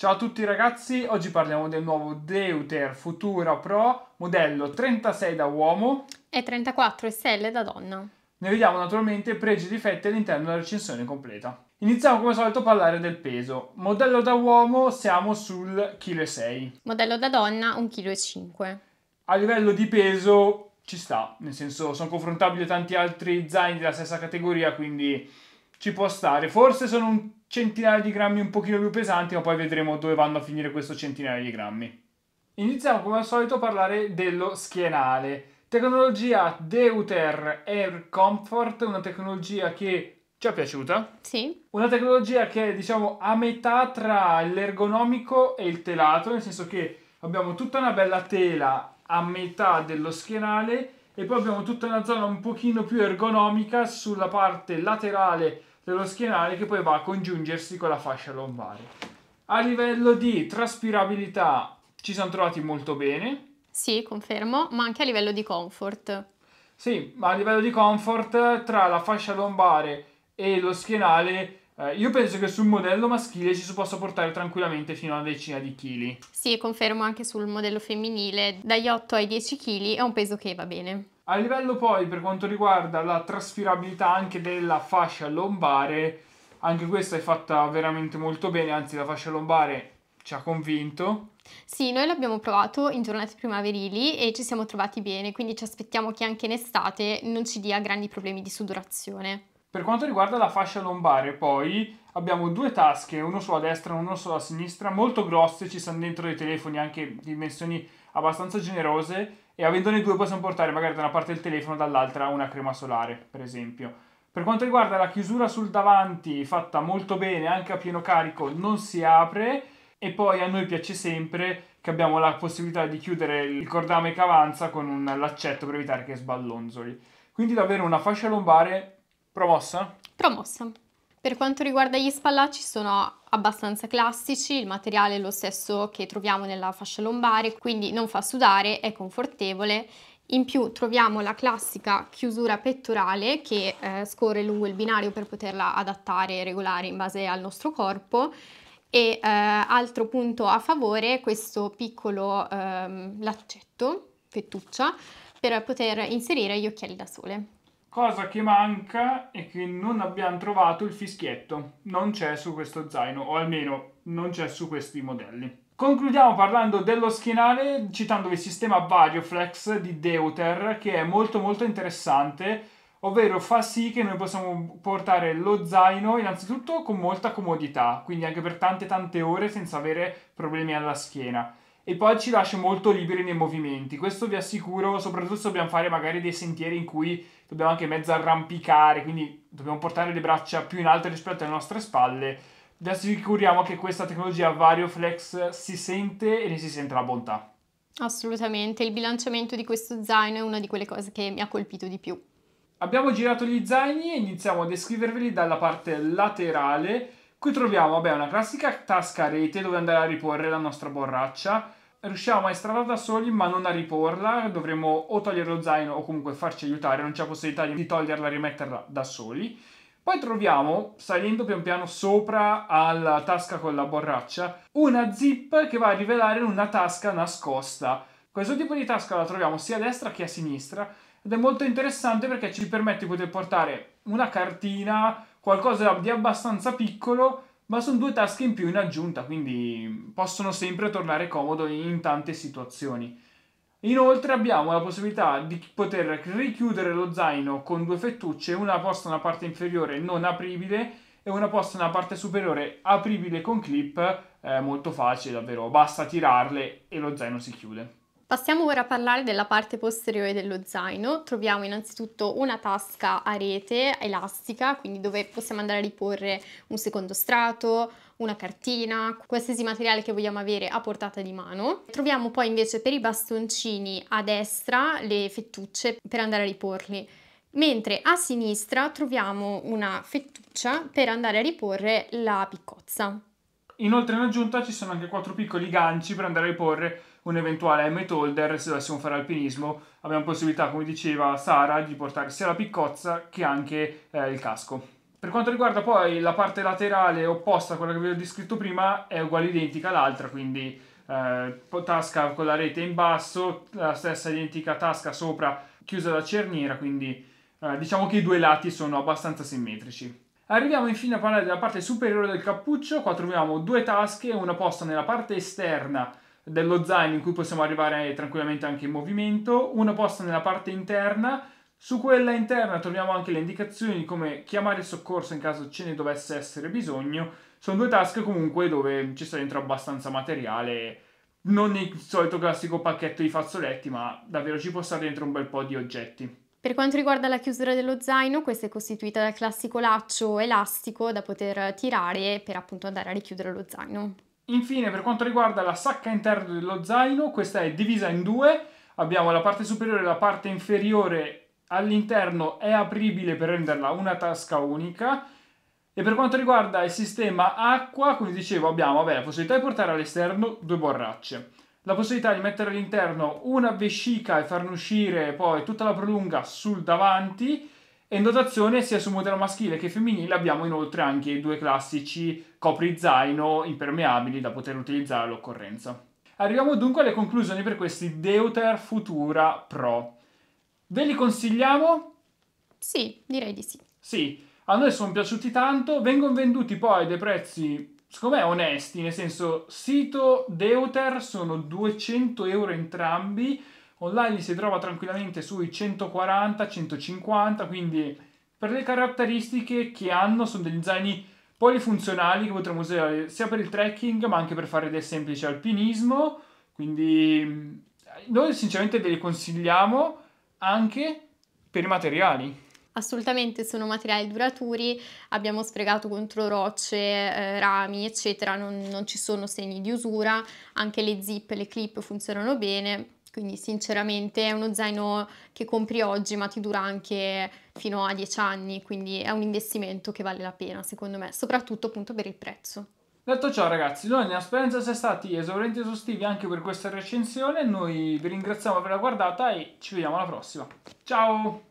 Ciao a tutti ragazzi, oggi parliamo del nuovo Deuter Futura Pro modello 36 da uomo e 34 SL da donna. Ne vediamo naturalmente pregi e difetti all'interno della recensione completa. Iniziamo come al solito a parlare del peso. Modello da uomo siamo sul 1,6 kg. Modello da donna 1,5 kg. A livello di peso ci sta, nel senso sono confrontabili tanti altri zaini della stessa categoria, quindi ci può stare. Forse sono un centinaio di grammi un pochino più pesanti, ma poi vedremo dove vanno a finire questo centinaio di grammi. Iniziamo come al solito a parlare dello schienale. Tecnologia Deuter Air Comfort, una tecnologia che ci è piaciuta. Sì. Una tecnologia che è, diciamo, a metà tra l'ergonomico e il telato, nel senso che abbiamo tutta una bella tela a metà dello schienale e poi abbiamo tutta una zona un pochino più ergonomica sulla parte laterale dello schienale che poi va a congiungersi con la fascia lombare. A livello di traspirabilità ci siamo trovati molto bene. Sì, confermo, ma anche a livello di comfort. Sì, ma a livello di comfort tra la fascia lombare e lo schienale eh, io penso che sul modello maschile ci si possa portare tranquillamente fino a una decina di chili. Sì, confermo anche sul modello femminile, dagli 8 ai 10 kg è un peso che va bene. A livello poi per quanto riguarda la trasfirabilità anche della fascia lombare, anche questa è fatta veramente molto bene, anzi la fascia lombare ci ha convinto. Sì, noi l'abbiamo provato in giornate primaverili e ci siamo trovati bene, quindi ci aspettiamo che anche in estate non ci dia grandi problemi di sudorazione. Per quanto riguarda la fascia lombare, poi abbiamo due tasche, uno sulla destra e uno sulla sinistra, molto grosse, ci stanno dentro dei telefoni anche dimensioni abbastanza generose e avendone due possiamo portare magari da una parte il telefono, e dall'altra una crema solare, per esempio. Per quanto riguarda la chiusura sul davanti, fatta molto bene, anche a pieno carico, non si apre e poi a noi piace sempre che abbiamo la possibilità di chiudere il cordame che avanza con un laccetto per evitare che sballonzoli. Quindi davvero una fascia lombare Promossa? Promossa. Per quanto riguarda gli spallacci sono abbastanza classici, il materiale è lo stesso che troviamo nella fascia lombare, quindi non fa sudare, è confortevole. In più troviamo la classica chiusura pettorale che eh, scorre lungo il binario per poterla adattare e regolare in base al nostro corpo. E eh, altro punto a favore, questo piccolo eh, laccetto, fettuccia, per poter inserire gli occhiali da sole. Cosa che manca è che non abbiamo trovato il fischietto, non c'è su questo zaino, o almeno non c'è su questi modelli. Concludiamo parlando dello schienale citando il sistema Varioflex di Deuter che è molto molto interessante ovvero fa sì che noi possiamo portare lo zaino innanzitutto con molta comodità, quindi anche per tante tante ore senza avere problemi alla schiena e poi ci lascia molto liberi nei movimenti. Questo vi assicuro, soprattutto se dobbiamo fare magari dei sentieri in cui dobbiamo anche mezzo arrampicare, quindi dobbiamo portare le braccia più in alto rispetto alle nostre spalle. Vi assicuriamo che questa tecnologia VarioFlex si sente e ne si sente la bontà. Assolutamente, il bilanciamento di questo zaino è una di quelle cose che mi ha colpito di più. Abbiamo girato gli zaini e iniziamo a descriverveli dalla parte laterale. Qui troviamo vabbè, una classica tasca a rete dove andare a riporre la nostra borraccia, riusciamo a estrarla da soli ma non a riporla, dovremo o togliere lo zaino o comunque farci aiutare, non c'è possibilità di toglierla e rimetterla da soli. Poi troviamo, salendo pian piano sopra alla tasca con la borraccia, una zip che va a rivelare una tasca nascosta. Questo tipo di tasca la troviamo sia a destra che a sinistra ed è molto interessante perché ci permette di poter portare una cartina, qualcosa di abbastanza piccolo ma sono due tasche in più in aggiunta, quindi possono sempre tornare comodo in tante situazioni. Inoltre abbiamo la possibilità di poter richiudere lo zaino con due fettucce, una posta nella parte inferiore non apribile e una posta nella parte superiore apribile con clip, eh, molto facile davvero, basta tirarle e lo zaino si chiude. Passiamo ora a parlare della parte posteriore dello zaino. Troviamo innanzitutto una tasca a rete elastica, quindi dove possiamo andare a riporre un secondo strato, una cartina, qualsiasi materiale che vogliamo avere a portata di mano. Troviamo poi invece per i bastoncini a destra le fettucce per andare a riporli mentre a sinistra troviamo una fettuccia per andare a riporre la piccozza. Inoltre in aggiunta ci sono anche quattro piccoli ganci per andare a riporre un eventuale helmet holder se dovessimo fare alpinismo abbiamo possibilità come diceva Sara di portare sia la piccozza che anche eh, il casco per quanto riguarda poi la parte laterale opposta a quella che vi ho descritto prima è uguale identica all'altra quindi eh, tasca con la rete in basso la stessa identica tasca sopra chiusa da cerniera quindi eh, diciamo che i due lati sono abbastanza simmetrici Arriviamo infine a parlare della parte superiore del cappuccio, qua troviamo due tasche, una posta nella parte esterna dello zaino in cui possiamo arrivare tranquillamente anche in movimento, una posta nella parte interna, su quella interna troviamo anche le indicazioni di come chiamare il soccorso in caso ce ne dovesse essere bisogno, sono due tasche comunque dove ci sta dentro abbastanza materiale, non il solito classico pacchetto di fazzoletti, ma davvero ci può stare dentro un bel po' di oggetti. Per quanto riguarda la chiusura dello zaino, questa è costituita dal classico laccio elastico da poter tirare per appunto andare a richiudere lo zaino. Infine, per quanto riguarda la sacca interna dello zaino, questa è divisa in due. Abbiamo la parte superiore e la parte inferiore all'interno è apribile per renderla una tasca unica. E per quanto riguarda il sistema acqua, come dicevo, abbiamo vabbè, la possibilità di portare all'esterno due borracce, la possibilità di mettere all'interno una vescica e farne uscire poi tutta la prolunga sul davanti e in dotazione sia sul modello maschile che femminile abbiamo inoltre anche i due classici copri zaino impermeabili da poter utilizzare all'occorrenza. Arriviamo dunque alle conclusioni per questi Deuter Futura Pro. Ve li consigliamo? Sì, direi di sì. Sì, a noi sono piaciuti tanto, vengono venduti poi a dei prezzi secondo me onesti, nel senso sito Deuter sono 200 euro entrambi, online li si trova tranquillamente sui 140-150, quindi per le caratteristiche che hanno sono degli zaini polifunzionali che potremmo usare sia per il trekking ma anche per fare del semplice alpinismo, quindi mm, noi sinceramente ve li consigliamo anche per i materiali assolutamente sono materiali duraturi, abbiamo sfregato contro rocce, eh, rami, eccetera, non, non, ci sono segni di usura, anche le zip, le clip funzionano bene, quindi sinceramente è uno zaino che compri oggi ma ti dura anche fino a 10 anni, quindi è un investimento che vale la pena secondo me, soprattutto appunto per il prezzo. Detto ciò ragazzi, noi nella speranza siamo stati esaurienti e esaustivi anche per questa recensione, noi vi ringraziamo per averla guardata e ci vediamo alla prossima. Ciao!